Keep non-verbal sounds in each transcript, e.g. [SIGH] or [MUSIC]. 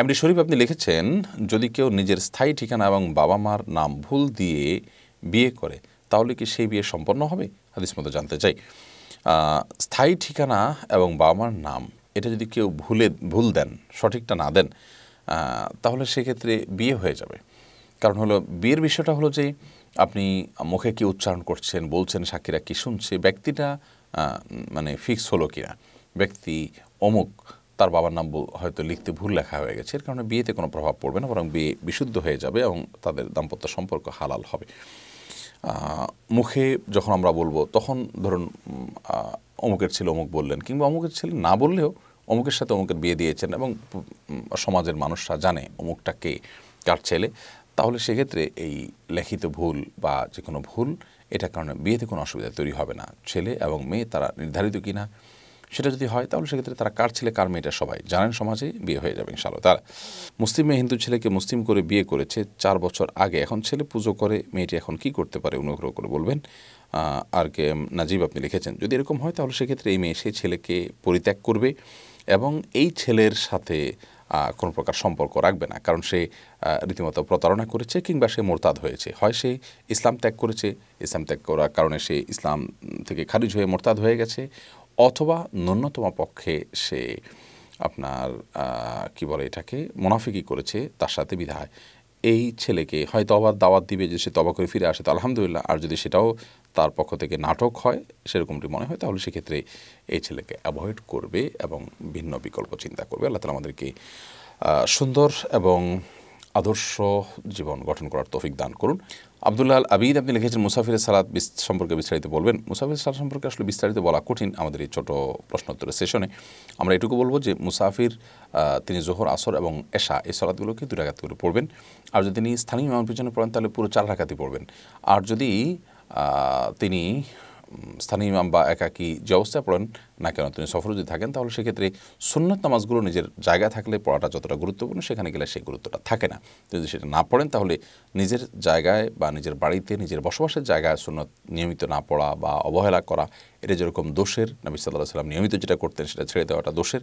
MD শরীফ আপনি লিখেছেন যদি কেউ নিজের স্থায়ী ঠিকানা এবং বাবা মার নাম ভুল দিয়ে বিয়ে করে তাহলে কি সেই বিয়ে সম্পন্ন হবে হাদিস মতো জানতে চাই স্থায়ী ঠিকানা এবং বাবা মার নাম এটা যদি কেউ ভুলে ভুল দেন সঠিকটা না দেন তাহলে সেক্ষেত্রে বিয়ে হয়ে যাবে কারণ হলো বিয়ের বিষয়টা হলো যে আপনি মুখে কি উচ্চারণ করছেন বলছেন সাক্ষীরা কি শুনছে ব্যক্তিটা মানে ফিক্স হলো কিনা ব্যক্তি অমুক তার বাবার নাম হয়তো লিখতে ভুল লেখা হয়ে গেছে এর কারণে বিয়েতে কোনো প্রভাব পড়বে না বরং বিয়ে বিশুদ্ধ হয়ে যাবে এবং তাদের দাম্পত্য সম্পর্ক হালাল হবে মুখে যখন আমরা বলবো তখন ধরুন অমুকের ছেলে অমুক বললেন কিংবা অমুকের ছেলে না বললেও অমুকের সাথে অমুকের বিয়ে দিয়েছেন এবং সমাজের মানুষরা জানে অমুকটা কে কার ছেলে তাহলে সেক্ষেত্রে এই লেখিত ভুল বা যে কোনো ভুল এটার কারণে বিয়েতে কোনো অসুবিধা তৈরি হবে না ছেলে এবং মেয়ে তারা নির্ধারিত কিনা সেটা যদি হয় তাহলে সেক্ষেত্রে তারা কার ছেলে কার মেয়েটা সবাই জানেন সমাজে বিয়ে হয়ে যাবে ইনশাআল্লাহ তার মুসলিম মেয়ে হিন্দু ছেলেকে মুসলিম করে বিয়ে করেছে চার বছর আগে এখন ছেলে পুজো করে মেয়েটি এখন কি করতে পারে অনুগ্রহ করে বলবেন আর কে নাজিব আপনি লিখেছেন যদি এরকম হয় তাহলে সেক্ষেত্রে এই মেয়ে সেই ছেলেকে পরিত্যাগ করবে এবং এই ছেলের সাথে কোনো প্রকার সম্পর্ক রাখবে না কারণ সে রীতিমতো প্রতারণা করেছে কিংবা সে মোরতাদ হয়েছে হয় সে ইসলাম ত্যাগ করেছে ইসলাম ত্যাগ করার কারণে সে ইসলাম থেকে খারিজ হয়ে মোরতাদ হয়ে গেছে অথবা ন্যূনতম পক্ষে সে আপনার কি বলে এটাকে মুনাফিকি করেছে তার সাথে বিধায় এই ছেলেকে হয়তো আবার দাওয়াত দিবে যে সে তবা করে ফিরে আসে তো আলহামদুলিল্লাহ আর যদি সেটাও তার পক্ষ থেকে নাটক হয় সেরকমটি মনে হয় তাহলে সেক্ষেত্রে এই ছেলেকে অ্যাভয়েড করবে এবং ভিন্ন বিকল্প চিন্তা করবে আল্লাহ তালা আমাদেরকে সুন্দর এবং আদর্শ জীবন গঠন করার তৌফিক দান করুন আবদুল্লাহ আল আবিদ আপনি লিখেছেন মুসাফিরের সালাদ সম্পর্কে বিস্তারিত বলবেন মুসাফির সালাদ সম্পর্কে আসলে বিস্তারিত বলা কঠিন আমাদের এই ছোটো প্রশ্নোত্তরের সেশনে আমরা এটুকু বলবো যে মুসাফির তিনি জোহর আসর এবং এশা এই সালাদগুলোকে দুই রাখাত করে পড়বেন আর যদি তিনি স্থানীয় ইমামের পিছনে পড়েন তাহলে পুরো চার রাখাতি পড়বেন আর যদি তিনি স্থানীয় ইমাম বা একাকি যে অবস্থায় পড়েন না কেন তিনি সফর যদি থাকেন তাহলে সেক্ষেত্রে সুন্নত নামাজগুলো নিজের জায়গায় থাকলে পড়াটা যতটা গুরুত্বপূর্ণ সেখানে গেলে সেই গুরুত্বটা থাকে না যদি সেটা না পড়েন তাহলে নিজের জায়গায় বা নিজের বাড়িতে নিজের বসবাসের জায়গায় সুন্নত নিয়মিত না পড়া বা অবহেলা করা এটা যেরকম দোষের নবী সাল্লাহ সাল্লাম নিয়মিত যেটা করতেন সেটা ছেড়ে দেওয়াটা দোষের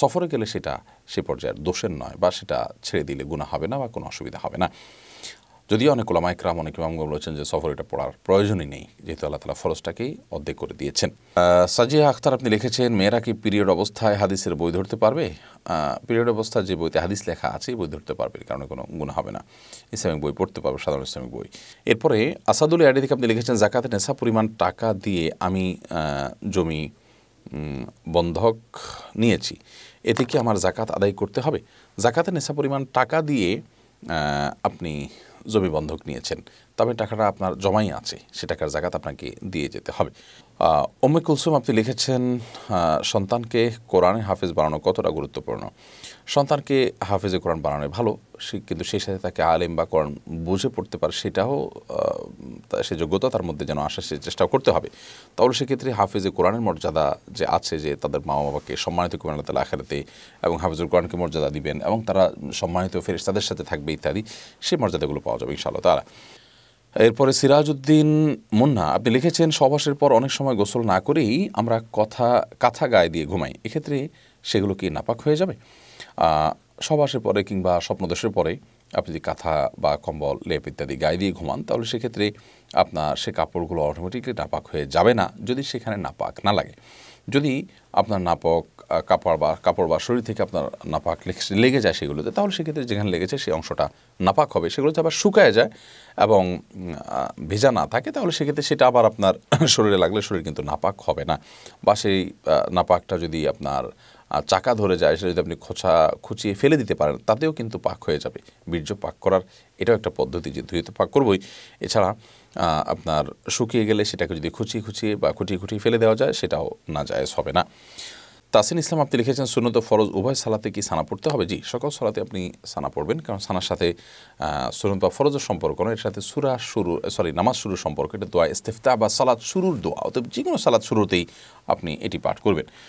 সফরে গেলে সেটা সে পর্যায়ের দোষের নয় বা সেটা ছেড়ে দিলে গুণা হবে না বা কোনো অসুবিধা হবে না যদিও অনেক ওলামা একরাম অনেক ইমামগণ বলেছেন যে সফর এটা পড়ার প্রয়োজনই নেই যেহেতু আল্লাহ তালা ফরজটাকেই অর্ধেক করে দিয়েছেন সাজিয়া আখতার আপনি লিখেছেন মেয়েরা কি পিরিয়ড অবস্থায় হাদিসের বই ধরতে পারবে পিরিয়ড অবস্থায় যে বইতে হাদিস লেখা আছে বই ধরতে পারবে কারণে কোনো গুণ হবে না ইসলামিক বই পড়তে পারবে সাধারণ ইসলামিক বই এরপরে আসাদুল ইয়াডি থেকে আপনি লিখেছেন জাকাতে নেশা পরিমাণ টাকা দিয়ে আমি জমি বন্ধক নিয়েছি এতে কি আমার জাকাত আদায় করতে হবে জাকাতে নেশা পরিমাণ টাকা দিয়ে আপনি জমি বন্ধক নিয়েছেন তবে টাকাটা আপনার জমাই আছে সে টাকার জায়গাতে আপনাকে দিয়ে যেতে হবে ওমে কুলসুম আপনি লিখেছেন সন্তানকে কোরআনে হাফেজ বানানো কতটা গুরুত্বপূর্ণ সন্তানকে হাফেজে কোরআন বানানো ভালো সে কিন্তু সেই সাথে তাকে আলেম বা করণ বুঝে পড়তে পারে সেটাও সে যোগ্যতা তার মধ্যে যেন আসার সে চেষ্টা করতে হবে তাহলে সেক্ষেত্রে হাফিজে কোরআনের মর্যাদা যে আছে যে তাদের মা বাবাকে সম্মানিত করবেন আল্লাহ তালা আখেরাতে এবং হাফিজুল কোরআনকে মর্যাদা দিবেন এবং তারা সম্মানিত ফেরেস তাদের সাথে থাকবে ইত্যাদি সেই মর্যাদাগুলো পাওয়া যাবে ইনশাল্লাহ তারা এরপরে সিরাজউদ্দিন মুন্না আপনি লিখেছেন সবাসের পর অনেক সময় গোসল না করেই আমরা কথা কাথা গায়ে দিয়ে ঘুমাই এক্ষেত্রে সেগুলো কি নাপাক হয়ে যাবে আসের পরে কিংবা স্বপ্নদোষের পরে আপনি যদি কাঁথা বা কম্বল লেপ ইত্যাদি গায়ে দিয়ে ঘুমান তাহলে সেক্ষেত্রে আপনার সে কাপড়গুলো অটোমেটিকলি নাপাক হয়ে যাবে না যদি সেখানে নাপাক না লাগে যদি আপনার নাপক কাপড় বা কাপড় বা শরীর থেকে আপনার নাপাক লেগে যায় সেগুলোতে তাহলে সেক্ষেত্রে যেখানে লেগেছে সেই অংশটা নাপাক হবে সেগুলোতে আবার শুকায় যায় এবং ভেজা না থাকে তাহলে সেক্ষেত্রে সেটা আবার আপনার [COUGHS] শরীরে লাগলে শরীর কিন্তু নাপাক হবে না বা সেই নাপাকটা যদি আপনার চাকা ধরে যায় সেটা যদি আপনি খোঁচা খুঁচিয়ে ফেলে দিতে পারেন তাতেও কিন্তু পাক হয়ে যাবে বীর্য পাক করার এটাও একটা পদ্ধতি যে ধুয়ে তো পাক করবই এছাড়া আপনার শুকিয়ে গেলে সেটাকে যদি খুঁচিয়ে খুঁচিয়ে বা খুঁটিয়ে খুঁটিয়ে ফেলে দেওয়া যায় সেটাও না যায় হবে না তাসিন ইসলাম আপনি লিখেছেন সুন্নত ফরজ উভয় সালাতে কি সানা পড়তে হবে জি সকল সালাতে আপনি সানা পড়বেন কারণ সানার সাথে সুনত বা ফরজের সম্পর্ক নয় এর সাথে সুরা শুরু সরি নামাজ শুরুর সম্পর্ক এটা দোয়া ইস্তেফতা বা সালাদ শুরুর দোয়া অতএব যে কোনো সালাদ শুরুতেই আপনি এটি পাঠ করবেন